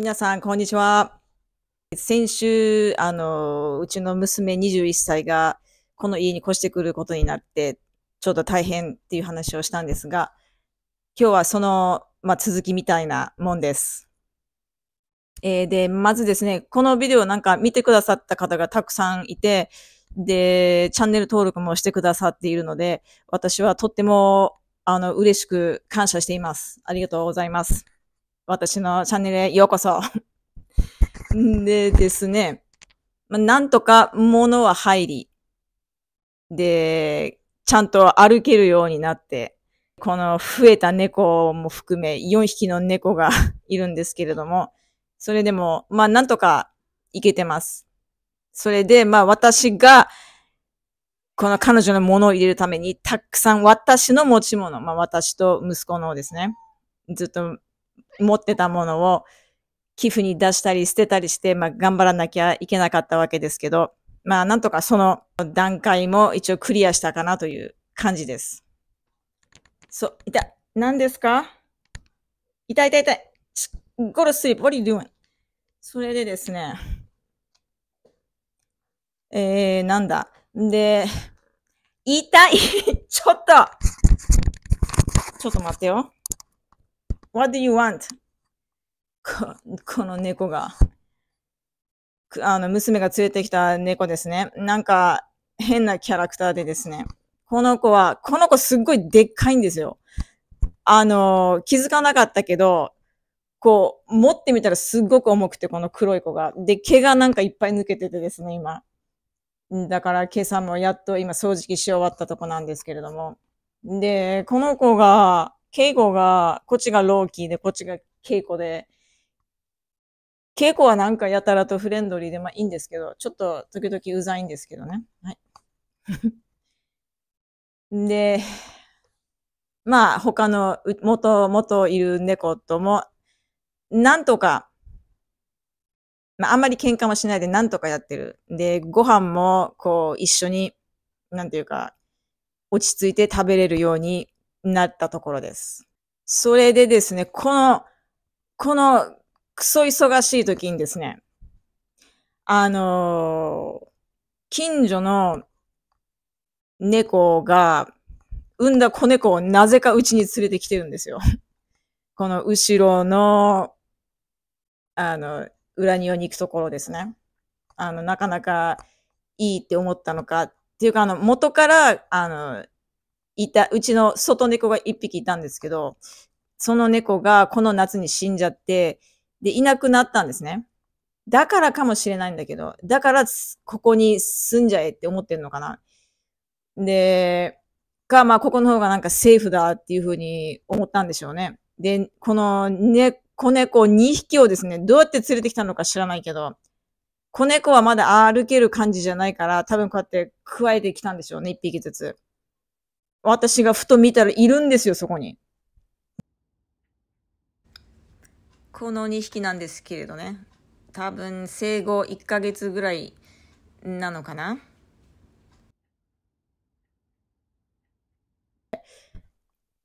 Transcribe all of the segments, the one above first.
皆さん、こんにちは。先週、あの、うちの娘21歳が、この家に越してくることになって、ちょっと大変っていう話をしたんですが、今日はその、まあ、続きみたいなもんです。えー、で、まずですね、このビデオなんか見てくださった方がたくさんいて、で、チャンネル登録もしてくださっているので、私はとっても、あの、嬉しく感謝しています。ありがとうございます。私のチャンネルへようこそ。でですね、まなんとか物は入り、で、ちゃんと歩けるようになって、この増えた猫も含め4匹の猫が いるんですけれども、それでも、まあなんとかいけてます。それで、まあ私が、この彼女の物を入れるために、たくさん私の持ち物、まあ私と息子のですね、ずっと持ってたものを寄付に出したり捨てたりして、まあ、頑張らなきゃいけなかったわけですけど、まあ、なんとかその段階も一応クリアしたかなという感じです。そう、いた、何ですか痛い痛い痛い。ゴルスリープ、what are you doing? それでですね、えー、なんだ。で、痛い ちょっとちょっと待ってよ。What do you want? ここの猫が。あの、娘が連れてきた猫ですね。なんか、変なキャラクターでですね。この子は、この子すっごいでっかいんですよ。あの、気づかなかったけど、こう、持ってみたらすっごく重くて、この黒い子が。で、毛がなんかいっぱい抜けててですね、今。だから今朝もやっと今掃除機し終わったとこなんですけれども。で、この子が、稽古が、こっちがローキーで、こっちが稽古で、稽古はなんかやたらとフレンドリーで、まあいいんですけど、ちょっと時々うざいんですけどね。はい。で、まあ他の元、元いる猫とも、なんとか、まああんまり喧嘩もしないでなんとかやってる。で、ご飯もこう一緒に、なんていうか、落ち着いて食べれるようになったところです。それでですね、この、この、クソ忙しい時にですね、あのー、近所の猫が、産んだ子猫をなぜかうちに連れてきてるんですよ。この後ろの、あの、裏庭に行くところですね。あの、なかなかいいって思ったのか、っていうか、あの、元から、あの、いた、うちの外猫が一匹いたんですけど、その猫がこの夏に死んじゃって、で、いなくなったんですね。だからかもしれないんだけど、だからここに住んじゃえって思ってんのかな。で、か、まあ、ここの方がなんかセーフだっていうふうに思ったんでしょうね。で、このね、子猫2匹をですね、どうやって連れてきたのか知らないけど、子猫はまだ歩ける感じじゃないから、多分こうやって加えてきたんでしょうね、1匹ずつ。私がふと見たらいるんですよ、そこに。この2匹なんですけれどね。多分生後1ヶ月ぐらいなのかな。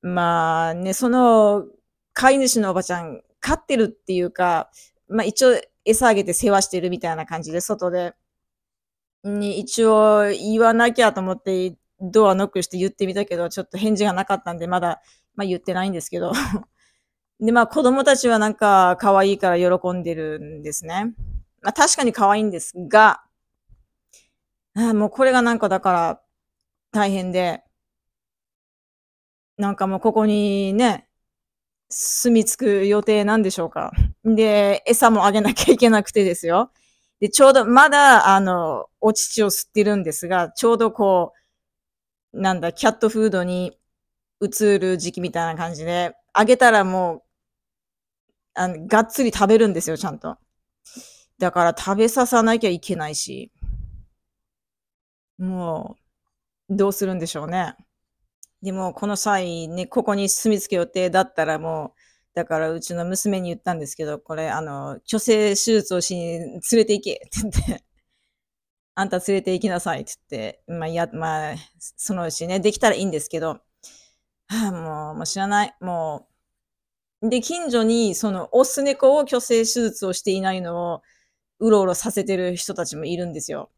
まあね、その飼い主のおばちゃん、飼ってるっていうか、まあ一応餌あげて世話してるみたいな感じで、外で。に一応言わなきゃと思ってドアノックして言ってみたけど、ちょっと返事がなかったんで、まだ、まあ言ってないんですけど。で、まあ子供たちはなんか可愛いから喜んでるんですね。まあ確かに可愛いんですが、あもうこれがなんかだから大変で、なんかもうここにね、住み着く予定なんでしょうか。で、餌もあげなきゃいけなくてですよ。で、ちょうどまだあの、お乳を吸ってるんですが、ちょうどこう、なんだ、キャットフードに移る時期みたいな感じで、あげたらもう、あの、がっつり食べるんですよ、ちゃんと。だから食べささなきゃいけないし。もう、どうするんでしょうね。でも、この際、ね、ここに住み着く予定だったらもう、だからうちの娘に言ったんですけど、これ、あの、虚勢手術をしに連れて行けって言ってあんた連れて行きなさいって言って、まあ、いや、まあ、そのうちね、できたらいいんですけど、はあ、もう、もう知らない。もう、で、近所に、その、オス猫を虚勢手術をしていないのを、うろうろさせてる人たちもいるんですよ。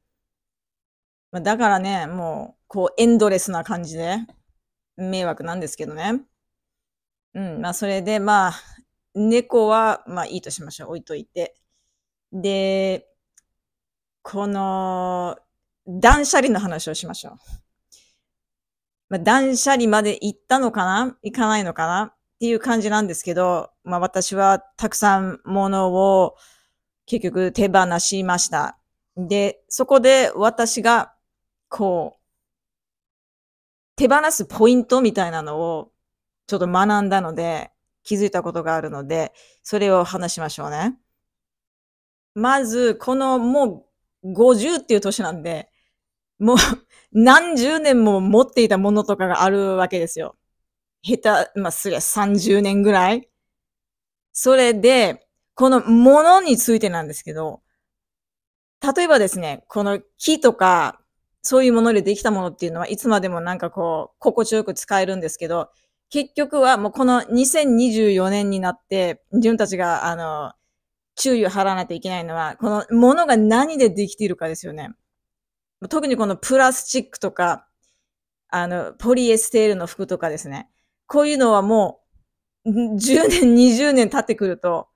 まあ、だからね、もう、こう、エンドレスな感じで、迷惑なんですけどね。うん、まあ、それで、まあ、猫は、まあ、いいとしましょう。置いといて。で、この、断捨離の話をしましょう。まあ、断捨離まで行ったのかな行かないのかなっていう感じなんですけど、まあ私はたくさん物を結局手放しました。で、そこで私がこう、手放すポイントみたいなのをちょっと学んだので、気づいたことがあるので、それを話しましょうね。まず、このもう50っていう年なんで、もう 何十年も持っていたものとかがあるわけですよ。下手、まあ、すりゃ30年ぐらい。それで、このものについてなんですけど、例えばですね、この木とか、そういうものでできたものっていうのはいつまでもなんかこう、心地よく使えるんですけど、結局はもうこの2024年になって、自分たちがあの、注意を払わないといけないのは、このものが何でできているかですよね。特にこのプラスチックとか、あの、ポリエステールの服とかですね。こういうのはもう、10年、20年経ってくると、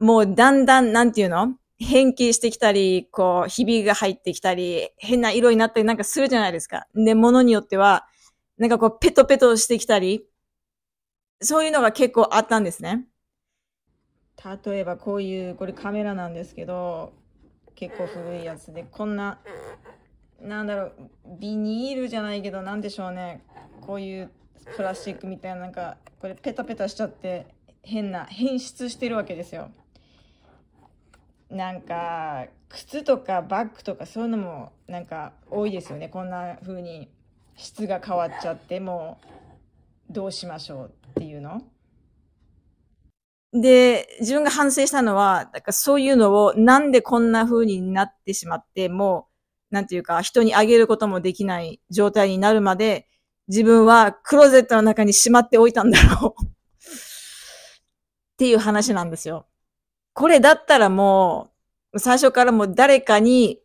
もうだんだん、なんていうの変形してきたり、こう、ひびが入ってきたり、変な色になったりなんかするじゃないですか。で、ものによっては、なんかこう、ペトペトしてきたり、そういうのが結構あったんですね。例えばこういう、これカメラなんですけど、結構古いやつで、こんな、なんだろう、ビニールじゃないけど、なんでしょうね。こういうプラスチックみたいな、なんか、これペタペタしちゃって、変な、変質してるわけですよ。なんか、靴とかバッグとかそういうのも、なんか、多いですよね。こんな風に質が変わっちゃって、もう、どうしましょうっていうの。で、自分が反省したのは、だからそういうのをなんでこんな風になってしまって、もう、なんていうか、人にあげることもできない状態になるまで、自分はクローゼットの中にしまっておいたんだろうっていう話なんですよ。これだったらもう、最初からもう誰かに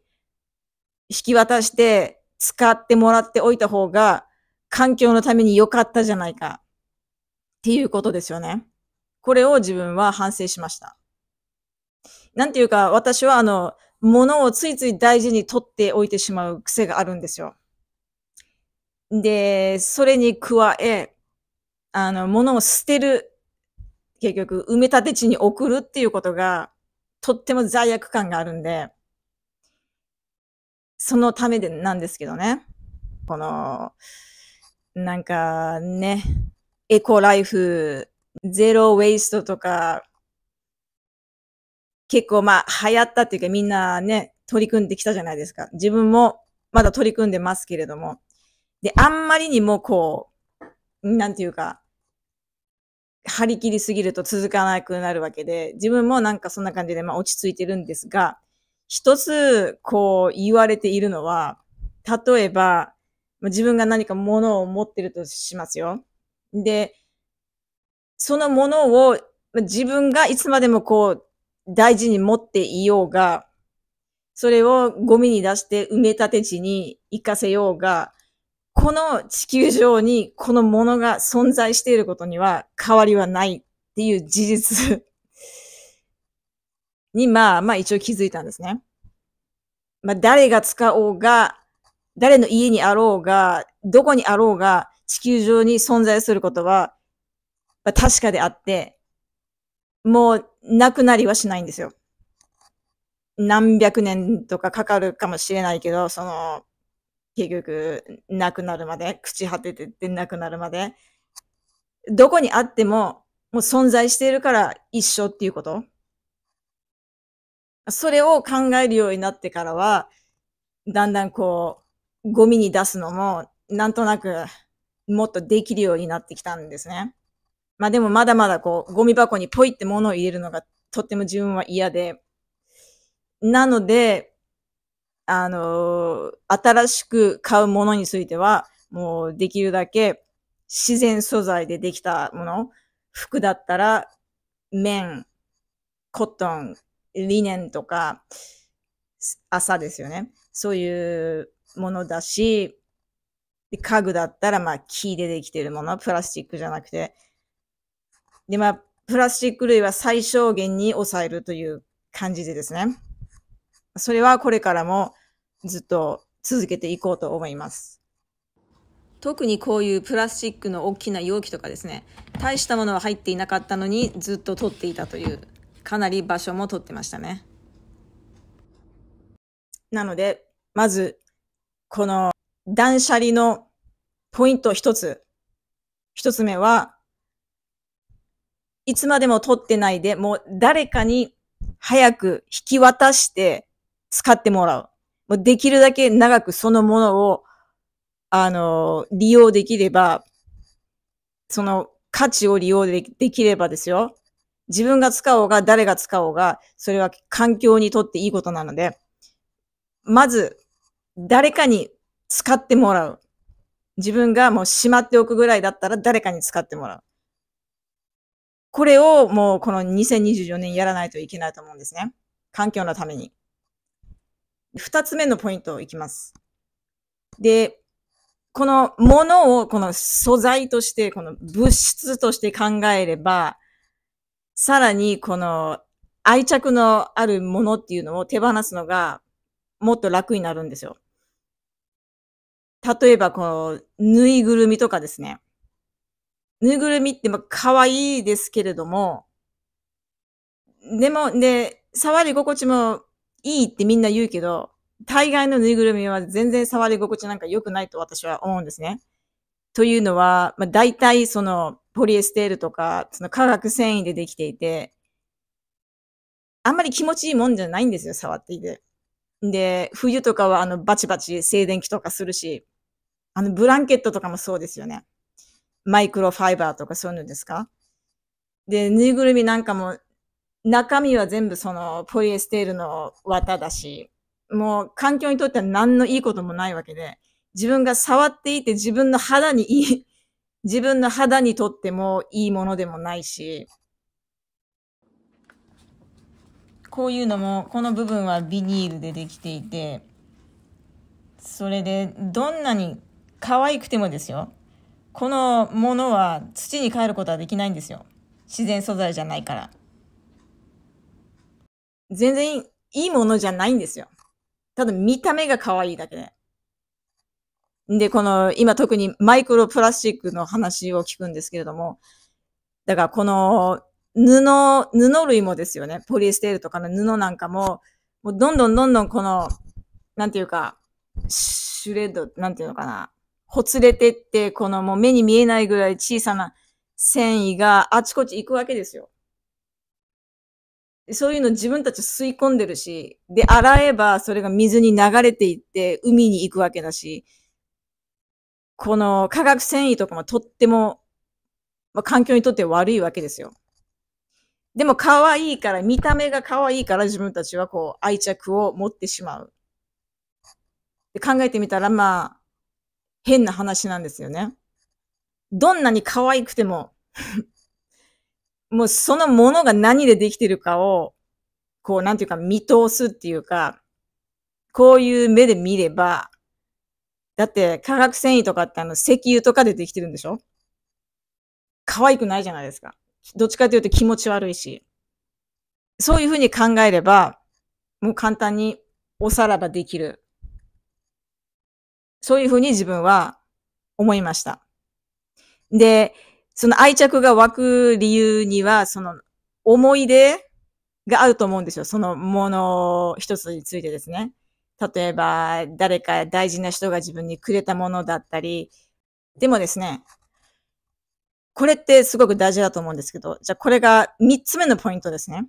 引き渡して使ってもらっておいた方が、環境のために良かったじゃないか。っていうことですよね。これを自分は反省しました。なんていうか、私はあの、物をついつい大事に取っておいてしまう癖があるんですよ。で、それに加え、あの、物を捨てる、結局、埋め立て地に送るっていうことが、とっても罪悪感があるんで、そのためでなんですけどね。この、なんかね、エコライフゼロウェイストとか、結構まあ流行ったっていうかみんなね、取り組んできたじゃないですか。自分もまだ取り組んでますけれども。で、あんまりにもこう、なんていうか、張り切りすぎると続かなくなるわけで、自分もなんかそんな感じでまあ落ち着いてるんですが、一つこう言われているのは、例えば、自分が何か物を持ってるとしますよ。で、そのものを自分がいつまでもこう大事に持っていようが、それをゴミに出して埋め立て地に行かせようが、この地球上にこのものが存在していることには変わりはないっていう事実に、まあまあ一応気づいたんですね。まあ誰が使おうが、誰の家にあろうが、どこにあろうが、地球上に存在することはは確かであって、もうなくなりはしないんですよ。何百年とかかかるかもしれないけど、その、結局、なくなるまで、朽ち果ててってなくなるまで、どこにあっても、もう存在しているから一緒っていうこと。それを考えるようになってからは、だんだんこう、ゴミに出すのも、なんとなく、もっとできるようになってきたんですね。まあでもまだまだこう、ゴミ箱にポイって物を入れるのがとっても自分は嫌で、なので、あのー、新しく買うものについては、もうできるだけ自然素材でできたもの、服だったら、綿、コットン、リネンとか、朝ですよね。そういうものだし、家具だったら、まあ、木でできてるもの、プラスチックじゃなくて、で、まあ、プラスチック類は最小限に抑えるという感じでですね。それはこれからもずっと続けていこうと思います。特にこういうプラスチックの大きな容器とかですね、大したものは入っていなかったのにずっと取っていたという、かなり場所も取ってましたね。なので、まず、この断捨離のポイント一つ。一つ目は、いつまでも取ってないで、もう誰かに早く引き渡して使ってもらう。もうできるだけ長くそのものを、あの、利用できれば、その価値を利用できればですよ。自分が使おうが誰が使おうが、それは環境にとっていいことなので、まず誰かに使ってもらう。自分がもうしまっておくぐらいだったら誰かに使ってもらう。これをもうこの2024年やらないといけないと思うんですね。環境のために。二つ目のポイントいきます。で、このものをこの素材として、この物質として考えれば、さらにこの愛着のあるものっていうのを手放すのがもっと楽になるんですよ。例えばこのぬいぐるみとかですね。ぬいぐるみって、ま、可愛いですけれども、でも、で、触り心地もいいってみんな言うけど、大概のぬいぐるみは全然触り心地なんか良くないと私は思うんですね。というのは、まあ、大体そのポリエステルとか、その化学繊維でできていて、あんまり気持ちいいもんじゃないんですよ、触っていて。で、冬とかはあのバチバチ静電気とかするし、あのブランケットとかもそうですよね。マイクロファイバーとかそういうのですかで、ぬいぐるみなんかも、中身は全部そのポリエステールの綿だし、もう環境にとっては何のいいこともないわけで、自分が触っていて自分の肌にいい、自分の肌にとってもいいものでもないし、こういうのも、この部分はビニールでできていて、それで、どんなに可愛くてもですよ。このものは土にえることはできないんですよ。自然素材じゃないから。全然いいものじゃないんですよ。ただ見た目が可愛いだけで。で、この、今特にマイクロプラスチックの話を聞くんですけれども、だからこの布、布類もですよね。ポリエステールとかの布なんかも、もうどんどんどんどんこの、なんていうか、シュレッド、なんていうのかな。ほつれてって、このもう目に見えないぐらい小さな繊維があちこち行くわけですよ。そういうの自分たち吸い込んでるし、で、洗えばそれが水に流れていって海に行くわけだし、この化学繊維とかもとっても、まあ、環境にとって悪いわけですよ。でも可愛いから、見た目が可愛いから自分たちはこう愛着を持ってしまう。で考えてみたら、まあ、変な話なんですよね。どんなに可愛くても もうそのものが何でできてるかを、こう、なんていうか見通すっていうか、こういう目で見れば、だって化学繊維とかってあの石油とかでできてるんでしょ可愛くないじゃないですか。どっちかというと気持ち悪いし。そういうふうに考えれば、もう簡単におさらばできるそういうふうに自分は思いました。で、その愛着が湧く理由には、その思い出があると思うんですよ。そのもの一つについてですね。例えば、誰か大事な人が自分にくれたものだったり。でもですね、これってすごく大事だと思うんですけど、じゃあこれが三つ目のポイントですね。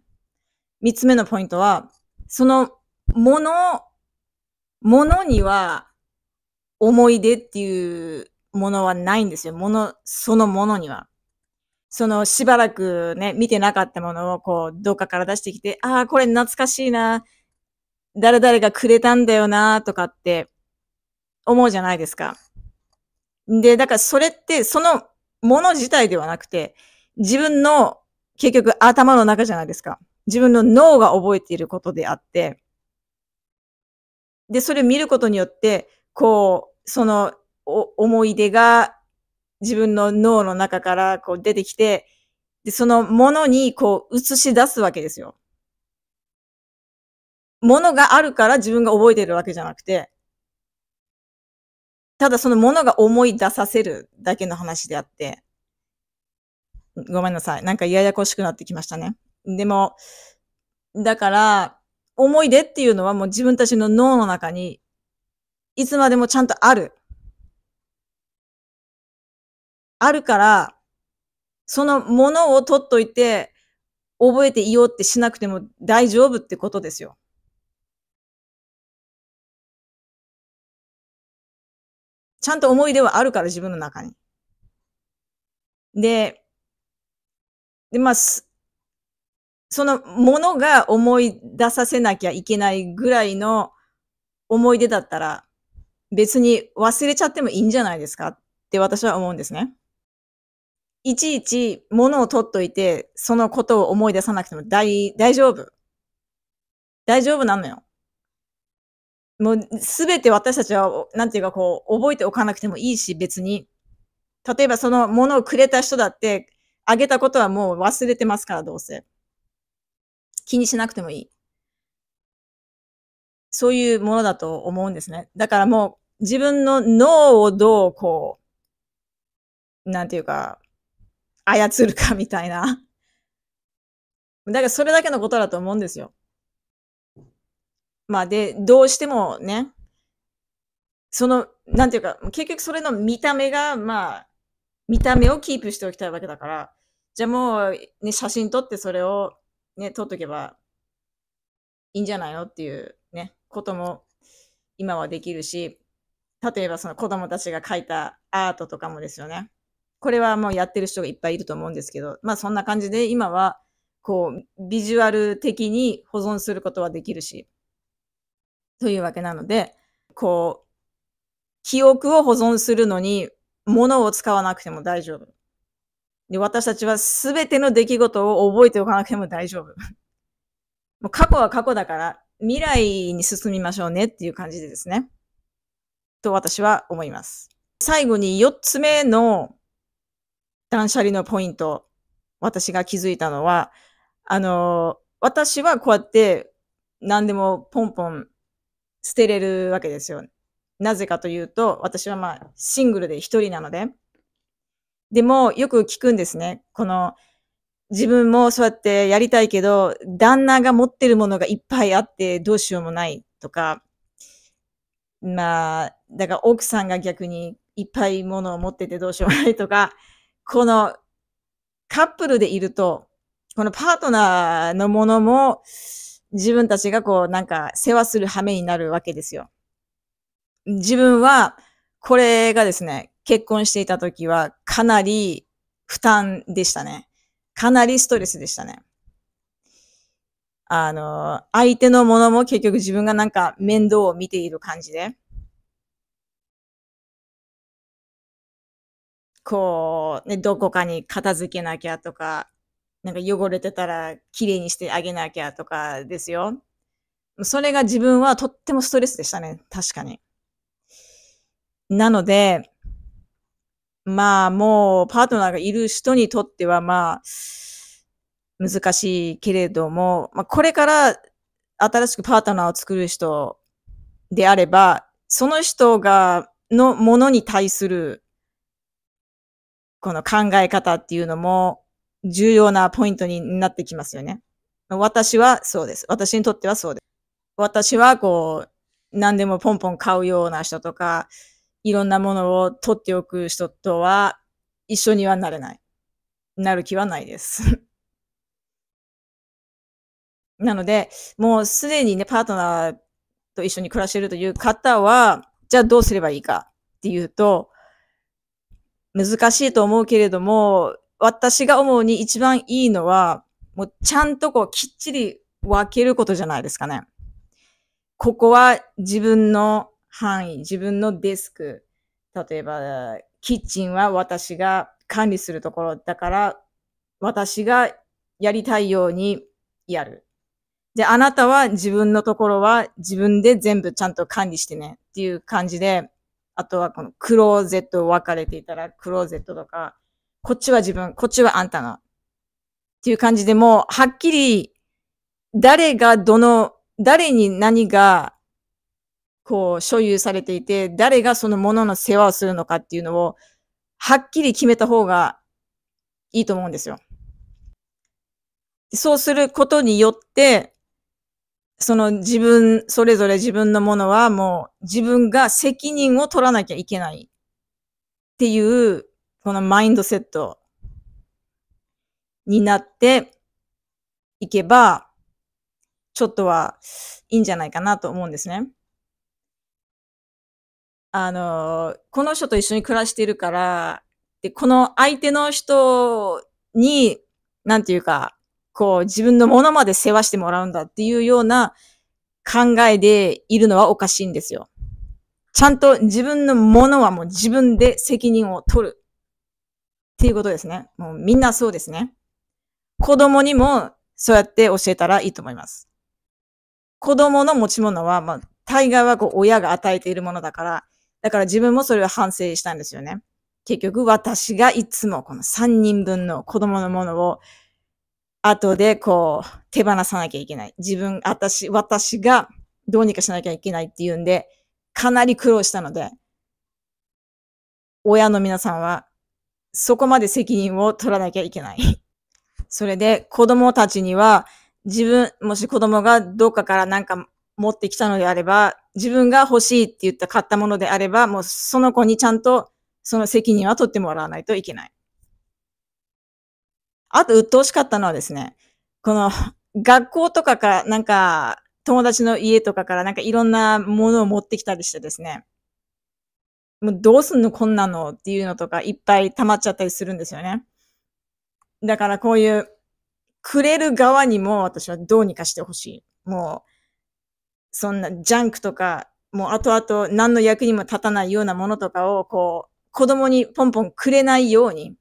三つ目のポイントは、そのもの、ものには思い出っていうものはないんですよ。もの、そのものには。そのしばらくね、見てなかったものをこう、どっかから出してきて、ああ、これ懐かしいな、誰々がくれたんだよな、とかって思うじゃないですか。で、だからそれって、そのもの自体ではなくて、自分の結局頭の中じゃないですか。自分の脳が覚えていることであって、で、それを見ることによって、こう、その思い出が自分の脳の中からこう出てきて、で、そのものにこう映し出すわけですよ。ものがあるから自分が覚えてるわけじゃなくて、ただそのものが思い出させるだけの話であって、ごめんなさい。なんかややこしくなってきましたね。でも、だから、思い出っていうのはもう自分たちの脳の中にいつまでもちゃんとある。あるから、そのものを取っといて、覚えていようってしなくても大丈夫ってことですよ。ちゃんと思い出はあるから、自分の中に。で、で、まあ、そのものが思い出させなきゃいけないぐらいの思い出だったら、別に忘れちゃってもいいんじゃないですかって私は思うんですね。いちいち物を取っといて、そのことを思い出さなくても大、大丈夫。大丈夫なのよ。もうすべて私たちは、なんていうかこう、覚えておかなくてもいいし、別に。例えばその物をくれた人だって、あげたことはもう忘れてますから、どうせ。気にしなくてもいい。そういうものだと思うんですね。だからもう自分の脳をどうこう、なんていうか、操るかみたいな。だからそれだけのことだと思うんですよ。まあで、どうしてもね、その、なんていうか、結局それの見た目が、まあ、見た目をキープしておきたいわけだから、じゃあもう、ね、写真撮ってそれを、ね、撮っとけばいいんじゃないのっていうことも今はできるし、例えばその子供たちが描いたアートとかもですよね。これはもうやってる人がいっぱいいると思うんですけど、まあそんな感じで今はこうビジュアル的に保存することはできるし、というわけなので、こう、記憶を保存するのに物を使わなくても大丈夫。で、私たちは全ての出来事を覚えておかなくても大丈夫。もう過去は過去だから、未来に進みましょうねっていう感じでですね。と私は思います。最後に4つ目の断捨離のポイント、私が気づいたのは、あの、私はこうやって何でもポンポン捨てれるわけですよ。なぜかというと、私はまあシングルで一人なので。でもよく聞くんですね。この自分もそうやってやりたいけど、旦那が持ってるものがいっぱいあってどうしようもないとか、まあ、だから奥さんが逆にいっぱいものを持っててどうしようもないとか、このカップルでいると、このパートナーのものも自分たちがこうなんか世話する羽目になるわけですよ。自分はこれがですね、結婚していた時はかなり負担でしたね。かなりストレスでしたね。あの、相手のものも結局自分がなんか面倒を見ている感じで。こう、ね、どこかに片付けなきゃとか、なんか汚れてたら綺麗にしてあげなきゃとかですよ。それが自分はとってもストレスでしたね。確かに。なので、まあもうパートナーがいる人にとってはまあ難しいけれども、まあこれから新しくパートナーを作る人であれば、その人がのものに対するこの考え方っていうのも重要なポイントになってきますよね。私はそうです。私にとってはそうです。私はこう、何でもポンポン買うような人とか、いろんなものを取っておく人とは一緒にはなれない。なる気はないです なので、もうすでにね、パートナーと一緒に暮らしてるという方は、じゃあどうすればいいかっていうと、難しいと思うけれども、私が思うに一番いいのは、もうちゃんとこうきっちり分けることじゃないですかね。ここは自分の範囲、自分のデスク、例えば、キッチンは私が管理するところだから、私がやりたいようにやる。で、あなたは自分のところは自分で全部ちゃんと管理してねっていう感じで、あとはこのクローゼット分かれていたらクローゼットとか、こっちは自分、こっちはあんたが。っていう感じでもう、はっきり誰がどの、誰に何がこう、所有されていて、誰がそのものの世話をするのかっていうのを、はっきり決めた方がいいと思うんですよ。そうすることによって、その自分、それぞれ自分のものはもう自分が責任を取らなきゃいけないっていう、このマインドセットになっていけば、ちょっとはいいんじゃないかなと思うんですね。あの、この人と一緒に暮らしてるから、で、この相手の人に、なんていうか、こう自分のものまで世話してもらうんだっていうような考えでいるのはおかしいんですよ。ちゃんと自分のものはもう自分で責任を取る。っていうことですね。もうみんなそうですね。子供にもそうやって教えたらいいと思います。子供の持ち物は、まあ、大概はこう親が与えているものだから、だから自分もそれを反省したんですよね。結局私がいつもこの3人分の子供のものを後でこう手放さなきゃいけない。自分、私、私がどうにかしなきゃいけないっていうんで、かなり苦労したので、親の皆さんはそこまで責任を取らなきゃいけない。それで子供たちには自分、もし子供がどっかからなんか持ってきたのであれば、自分が欲しいって言った買ったものであれば、もうその子にちゃんとその責任は取ってもらわないといけない。あと、鬱陶しかったのはですね、この、学校とかから、なんか、友達の家とかからなんかいろんなものを持ってきたりしてですね、もうどうすんのこんなのっていうのとかいっぱい溜まっちゃったりするんですよね。だからこういう、くれる側にも私はどうにかしてほしい。もう、そんなジャンクとか、もう後々何の役にも立たないようなものとかを、こう、子供にポンポンくれないように、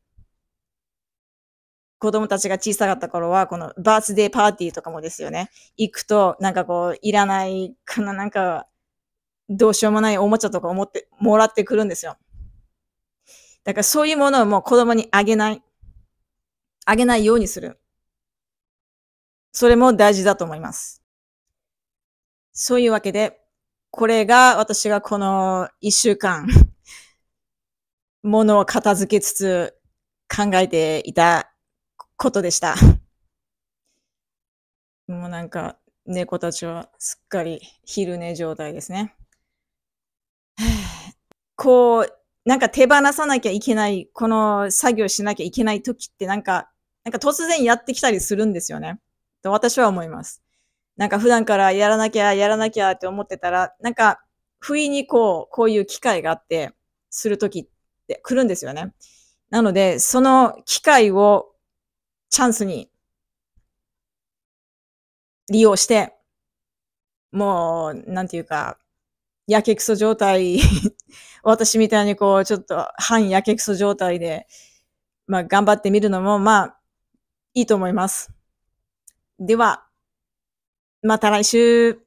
子供たちが小さかった頃は、このバースデーパーティーとかもですよね。行くと、なんかこう、いらない、かな、なんか、どうしようもないおもちゃとか思って、もらってくるんですよ。だからそういうものをもう子供にあげない。あげないようにする。それも大事だと思います。そういうわけで、これが私がこの一週間、も のを片付けつつ考えていたことでした。もうなんか、猫たちはすっかり昼寝状態ですね。こう、なんか手放さなきゃいけない、この作業しなきゃいけない時ってなんか、なんか突然やってきたりするんですよね。と私は思います。なんか普段からやらなきゃ、やらなきゃって思ってたら、なんか、不意にこう、こういう機会があって、するときって来るんですよね。なので、その機会をチャンスに利用して、もう、なんていうか、やけくそ状態 私みたいにこう、ちょっと半やけくそ状態で、まあ頑張ってみるのも、まあ、いいと思います。では、また来週